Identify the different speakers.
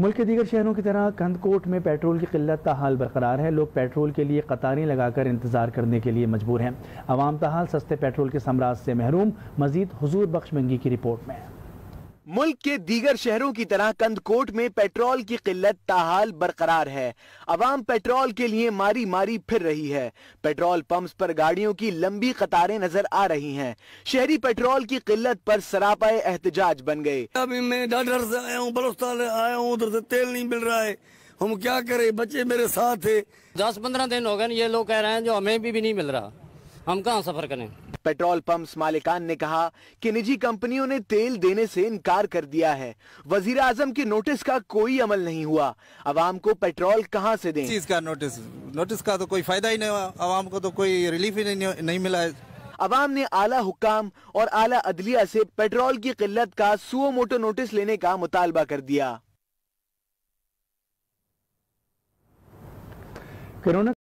Speaker 1: मुल्क के दीगर शहरों की तरह कंदकोट में पेट्रोल की किल्लत हाल बरकरार है लोग पेट्रोल के लिए कतारें लगाकर इंतजार करने के लिए मजबूर हैं आवाम तहाल सस्ते पेट्रोल के समराज से महरूम मजीद हजूर बख्श मंगी की रिपोर्ट में
Speaker 2: मुल्क के दीगर शहरों की तरह कंदकोट में पेट्रोल की किल्लत ताहाल बरकरार है अवाम पेट्रोल के लिए मारी मारी फिर रही है पेट्रोल पंप्स पर गाड़ियों की लंबी कतारें नजर आ रही हैं शहरी पेट्रोल की किल्लत पर सरापाए एहतजाज बन गए
Speaker 3: अभी मैं डॉक्टर से आया हूँ बलोस्ताल आया हूँ उधर से तेल नहीं मिल रहा है हम क्या करें बच्चे मेरे साथ है दस पंद्रह
Speaker 4: दिन हो गए ये लोग कह रहे हैं जो हमें भी, भी नहीं मिल रहा हम कहाँ सफर करें पेट्रोल पंप्स मालिकान
Speaker 2: ने कहा कि निजी कंपनियों ने तेल देने से इनकार कर दिया है वजीर आजम के नोटिस का कोई अमल नहीं हुआ आवाम को पेट्रोल कहाँ से दें चीज
Speaker 5: का नोटिस नोटिस का तो कोई फायदा ही नहीं हुआ आवाम को तो कोई रिलीफ ही नहीं, नहीं मिला है अवाम ने आला हुकाम
Speaker 2: और आला अदलिया से पेट्रोल की किल्लत का सुओ मोटो नोटिस लेने का मुतालबा कर दिया
Speaker 1: कोरोना